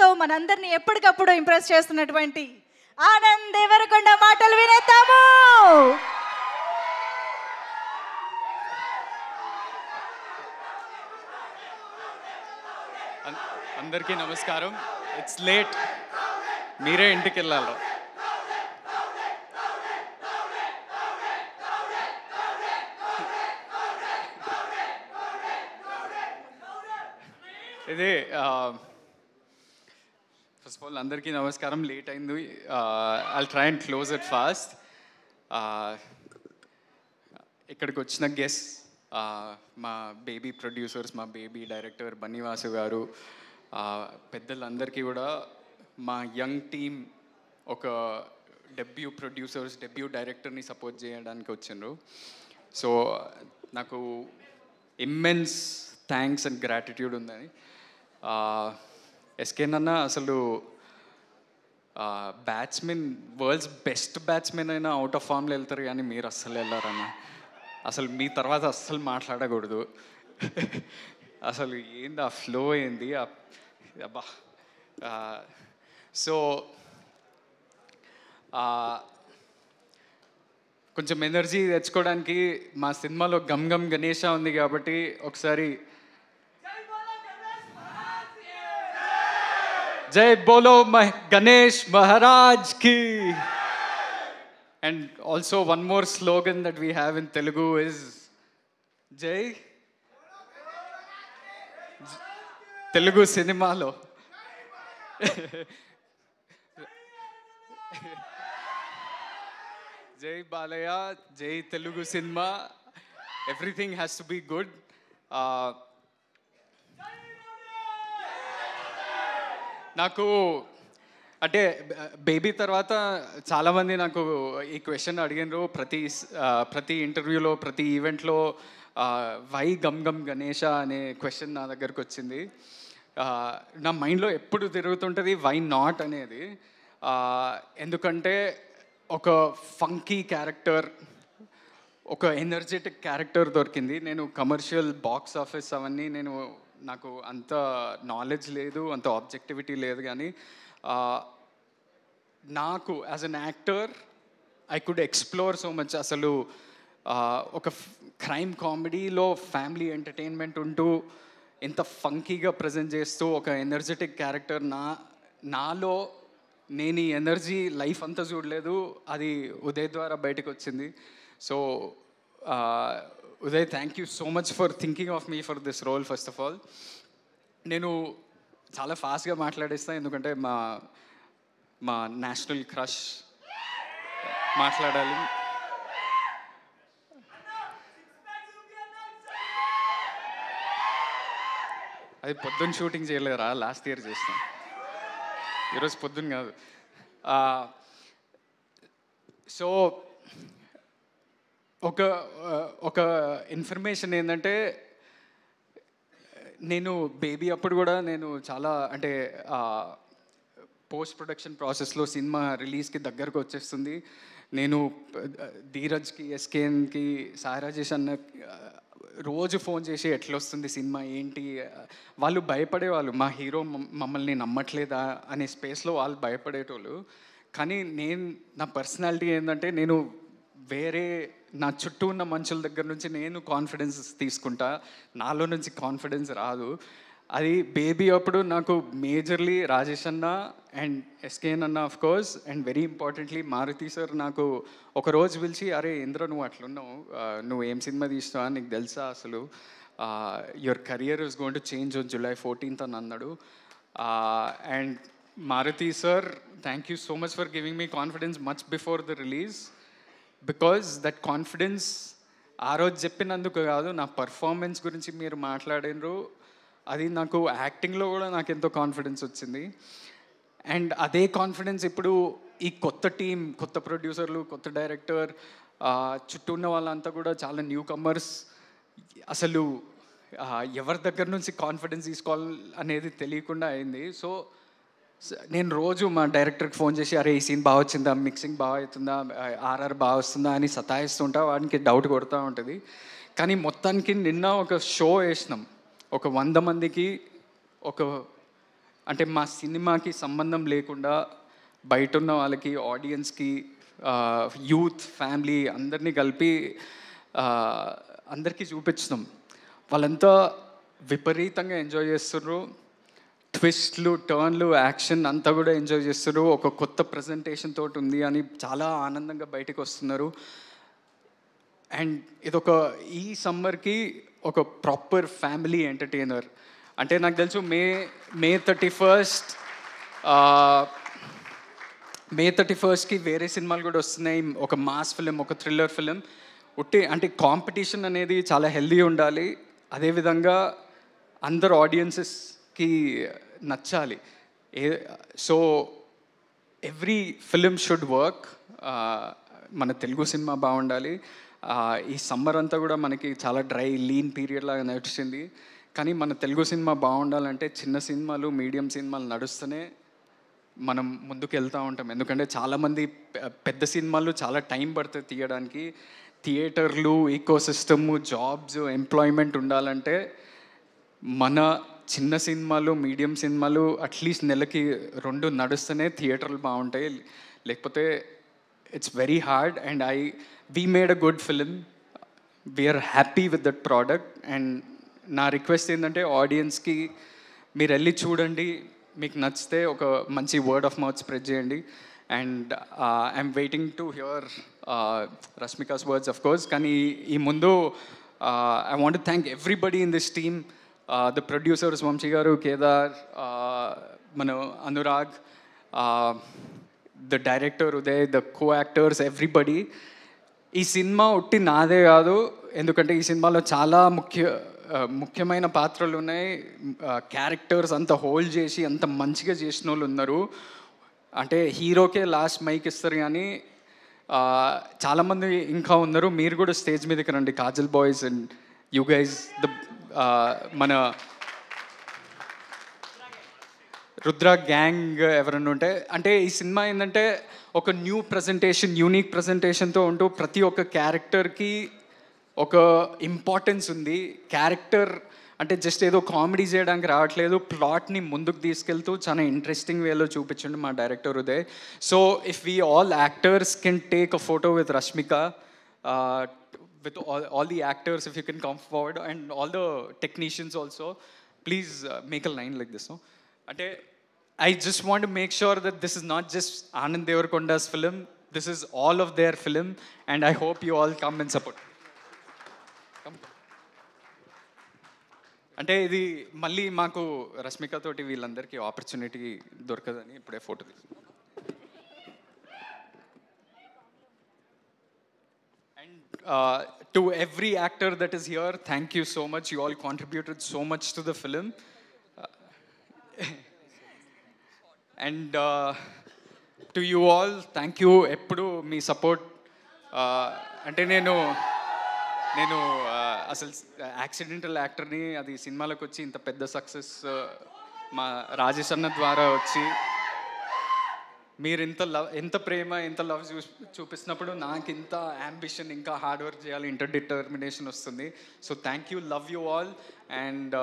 తో మనందరినీ ఎప్పటికప్పుడు ఇంప్రెస్ చేస్తున్నటువంటి ఆనంద్ దేవరకొండ మాటలు వినేతాము అందరికీ నమస్కారం ఇట్స్ లేట్ మీరే ఇంటికి వెళ్ళాలి ఇది ఆఫ్ ఆల్ అందరికీ నమస్కారం లేట్ అయింది I try and close it fast ఇక్కడికి వచ్చిన గెస్ మా బేబీ ప్రొడ్యూసర్స్ మా బేబీ డైరెక్టర్ బన్నీవాసు గారు పెద్దలందరికీ కూడా మా యంగ్ టీమ్ ఒక డెబ్యూ ప్రొడ్యూసర్స్ డెబ్యూ డైరెక్టర్ని సపోర్ట్ చేయడానికి వచ్చిండ్రు సో నాకు ఇమ్మెన్స్ థ్యాంక్స్ అండ్ గ్రాటిట్యూడ్ ఉందని ఎస్కేన్ నాన్న అసలు బ్యాట్స్మెన్ వరల్డ్స్ బెస్ట్ బ్యాట్స్మెన్ అయినా అవుట్ ఆఫ్ ఫామ్లో వెళ్తారు కానీ మీరు అస్సలు వెళ్ళారన్న అసలు మీ తర్వాత అస్సలు మాట్లాడకూడదు అసలు ఏంది ఆ ఫ్లో ఏంది అబ్బా సో కొంచెం ఎనర్జీ తెచ్చుకోవడానికి మా సినిమాలో గమ్ గమ్ గణేష ఉంది కాబట్టి ఒకసారి Jai Bolo Ganesh Maharaj Ki. And also one more slogan that we have in Telugu is Jai. Telugu సినిమాలో జై బాలయ్య జై తెలుగు సినిమా everything has to be good నాకు అంటే బేబీ తర్వాత చాలామంది నాకు ఈ క్వశ్చన్ అడిగినారు ప్రతి ప్రతి ఇంటర్వ్యూలో ప్రతి ఈవెంట్లో వై గమ్ గమ్ గణేష అనే క్వశ్చన్ నా దగ్గరకు వచ్చింది నా మైండ్లో ఎప్పుడు తిరుగుతుంటుంది వై నాట్ అనేది ఎందుకంటే ఒక ఫంకీ క్యారెక్టర్ ఒక ఎనర్జెటిక్ క్యారెక్టర్ దొరికింది నేను కమర్షియల్ బాక్స్ ఆఫీస్ అవన్నీ నేను నాకు అంత నాలెడ్జ్ లేదు అంత ఆబ్జెక్టివిటీ లేదు కానీ నాకు as an actor I could explore so much అసలు ఒక క్రైమ్ కామెడీలో ఫ్యామిలీ ఎంటర్టైన్మెంట్ ఉంటూ ఎంత ఫంకీగా ప్రజెంట్ చేస్తూ ఒక ఎనర్జెటిక్ క్యారెక్టర్ నా నాలో నేను ఈ ఎనర్జీ లైఫ్ అంతా చూడలేదు అది ఉదయ్ ద్వారా బయటకు వచ్చింది so Uday thank you so much for thinking of me for this role first of all నేను చాలా ఫాస్ట్గా మాట్లాడేస్తాను ఎందుకంటే మా మా నేషనల్ క్రష్ మాట్లాడాలి అది పొద్దున్న షూటింగ్ చేయలేదురా లాస్ట్ ఇయర్ చేస్తాం ఈరోజు పొద్దున్న కాదు సో ఒక ఒక ఇన్ఫర్మేషన్ ఏంటంటే నేను బేబీ అప్పుడు కూడా నేను చాలా అంటే పోస్ట్ ప్రొడక్షన్ ప్రాసెస్లో సినిమా రిలీజ్కి దగ్గరకు వచ్చేస్తుంది నేను ధీరజ్కి ఎస్కేఎన్కి సాయరాజేష్ అన్న రోజు ఫోన్ చేసి ఎట్లొస్తుంది సినిమా ఏంటి వాళ్ళు భయపడేవాళ్ళు మా హీరో మమ్మల్ని నమ్మట్లేదా అనే స్పేస్లో వాళ్ళు భయపడేటోళ్ళు కానీ నేను నా పర్సనాలిటీ ఏంటంటే నేను వేరే నా చుట్టూ ఉన్న మనుషుల దగ్గర నుంచి నేను కాన్ఫిడెన్స్ తీసుకుంటా నాలో నుంచి కాన్ఫిడెన్స్ రాదు అది బేబీ అప్పుడు నాకు మేజర్లీ రాజేష్ అన్న అండ్ ఎస్కేఎన్ అన్న of course and very importantly Maruthi sir నాకు ఒక రోజు పిలిచి అరే ఇంద్ర నువ్వు అట్లున్నావు నువ్వు ఏం సినిమా తీస్తావా నీకు తెలుసా అసలు your career is going to change on July fourteenth అని అన్నాడు and Maruthi sir thank you so much for giving me confidence much before the release because that confidence ఆ రోజు చెప్పినందుకు కాదు నా పర్ఫార్మెన్స్ గురించి మీరు మాట్లాడినరు అది నాకు యాక్టింగ్లో కూడా నాకు ఎంతో కాన్ఫిడెన్స్ వచ్చింది అండ్ అదే కాన్ఫిడెన్స్ ఇప్పుడు ఈ కొత్త టీం కొత్త ప్రొడ్యూసర్లు కొత్త డైరెక్టర్ చుట్టూ ఉన్న వాళ్ళంతా కూడా చాలా న్యూ కమర్స్ అసలు ఎవరి దగ్గర నుంచి కాన్ఫిడెన్స్ తీసుకోవాలి అనేది తెలియకుండా అయింది సో నేను రోజు మా డైరెక్టర్కి ఫోన్ చేసి అరే ఈ సీన్ బాగా వచ్చిందా మిక్సింగ్ బాగా అవుతుందా ఆర్ఆర్ బాగా వస్తుందా అని సతాయిస్తుంటా వాడికి డౌట్ కొడుతూ ఉంటుంది కానీ మొత్తానికి నిన్న ఒక షో వేసినాం ఒక వంద మందికి ఒక అంటే మా సినిమాకి సంబంధం లేకుండా బయట ఉన్న వాళ్ళకి ఆడియన్స్కి యూత్ ఫ్యామిలీ అందరినీ కలిపి అందరికీ చూపించినాం వాళ్ళంతా విపరీతంగా ఎంజాయ్ చేస్తున్నారు ట్విస్ట్లు టర్న్లు యాక్షన్ అంతా కూడా ఎంజాయ్ చేస్తారు ఒక కొత్త ప్రజెంటేషన్ తోటి ఉంది అని చాలా ఆనందంగా బయటకు వస్తున్నారు అండ్ ఇదొక ఈ సమ్మర్కి ఒక ప్రాపర్ ఫ్యామిలీ ఎంటర్టైనర్ అంటే నాకు తెలుసు May May thirty first May thirty ఫస్ట్కి వేరే సినిమాలు కూడా వస్తున్నాయి ఒక మాస్ ఫిలిం ఒక థ్రిల్లర్ ఫిలిం ఉట్టి అంటే కాంపిటీషన్ అనేది చాలా హెల్దీ ఉండాలి అదేవిధంగా అందరు ఆడియన్సెస్ కి నచ్చాలి so every film should work మన తెలుగు సినిమా బాగుండాలి ఈ సమ్మర్ అంతా కూడా మనకి చాలా డ్రై లీన్ పీరియడ్ లాగా నడిచింది కానీ మన తెలుగు సినిమా బాగుండాలంటే చిన్న సినిమాలు మీడియం సినిమాలు నడుస్తూనే మనం ముందుకు వెళ్తూ ఉంటాం ఎందుకంటే చాలామంది పెద్ద సినిమాలు చాలా టైం పడుతుంది తీయడానికి థియేటర్లు ఈకో సిస్టమ్ జాబ్స్ ఎంప్లాయ్మెంట్ ఉండాలంటే మన చిన్న సినిమాలు మీడియం సినిమాలు అట్లీస్ట్ నెలకి రెండు నడుస్తూనే థియేటర్లు బాగుంటాయి లేకపోతే it's very hard and I we made a good film we're happy with that product and నా రిక్వెస్ట్ ఏంటంటే ఆడియన్స్కి మీరు వెళ్ళి చూడండి మీకు నచ్చితే ఒక మంచి వర్డ్ ఆఫ్ మౌత్ స్ప్రెడ్ చేయండి and I'm waiting to hear Rashmika's words of course కానీ ఈ ముందు I want thank everybody in this team the producers Vamsi గారు కేదార్ మన Anurag the director Uday the co actors everybody ఈ సినిమా ఒట్టి నాదే కాదు ఎందుకంటే ఈ సినిమాలో చాలా ముఖ్య ముఖ్యమైన పాత్రలు ఉన్నాయి క్యారెక్టర్స్ అంత హోల్డ్ చేసి అంత మంచిగా చేసిన వాళ్ళు ఉన్నారు అంటే హీరోకే లాస్ట్ మైక్ ఇస్తారు కానీ చాలామంది ఇంకా ఉన్నారు మీరు కూడా స్టేజ్ మీదకి రండి Kajal boys and you guys the మన రుద్ర గ్యాంగ్ ఎవరన్నా ఉంటే అంటే ఈ సినిమా ఏంటంటే ఒక న్యూ ప్రజెంటేషన్ యూనిక్ ప్రజెంటేషన్తో ఉంటూ ప్రతి ఒక్క క్యారెక్టర్కి ఒక ఇంపార్టెన్స్ ఉంది క్యారెక్టర్ అంటే జస్ట్ ఏదో కామెడీ చేయడానికి రావట్లేదు ప్లాట్ని ముందుకు తీసుకెళ్తూ చాలా ఇంట్రెస్టింగ్ వేలో చూపించండి మా director Uday so if we all actors can take a photo with Rashmika with all, all the actors, if you can come forward, and all the technicians also, please uh, make a line like this. No? Okay? I just want to make sure that this is not just Anand Devarkonda's film. This is all of their film, and I hope you all come and support. Come. అంటే ఇది మళ్ళీ మాకు రష్మికతోటి వీళ్ళందరికీ opportunity దొరకదని ఇప్పుడే photo and to every actor that is here thank you so much you all contributed so much to the film and to you all thank you ఎప్పుడు మీ support uh, అంటే నేను నేను uh, అసలు యాక్సిడెంటల్ యాక్టర్ని అది సినిమాలకు వచ్చి ఇంత పెద్ద సక్సెస్ uh, మా రాజేష్ అన్న ద్వారా వచ్చి మీరు ఇంత లవ్ ఎంత ప్రేమ ఎంత లవ్ చూ చూపిస్తున్నప్పుడు నాకు ఇంత అంబిషన్ ఇంకా హార్డ్ వర్క్ చేయాలి ఇంటర్ డిటర్మినేషన్ వస్తుంది so thank you love you all and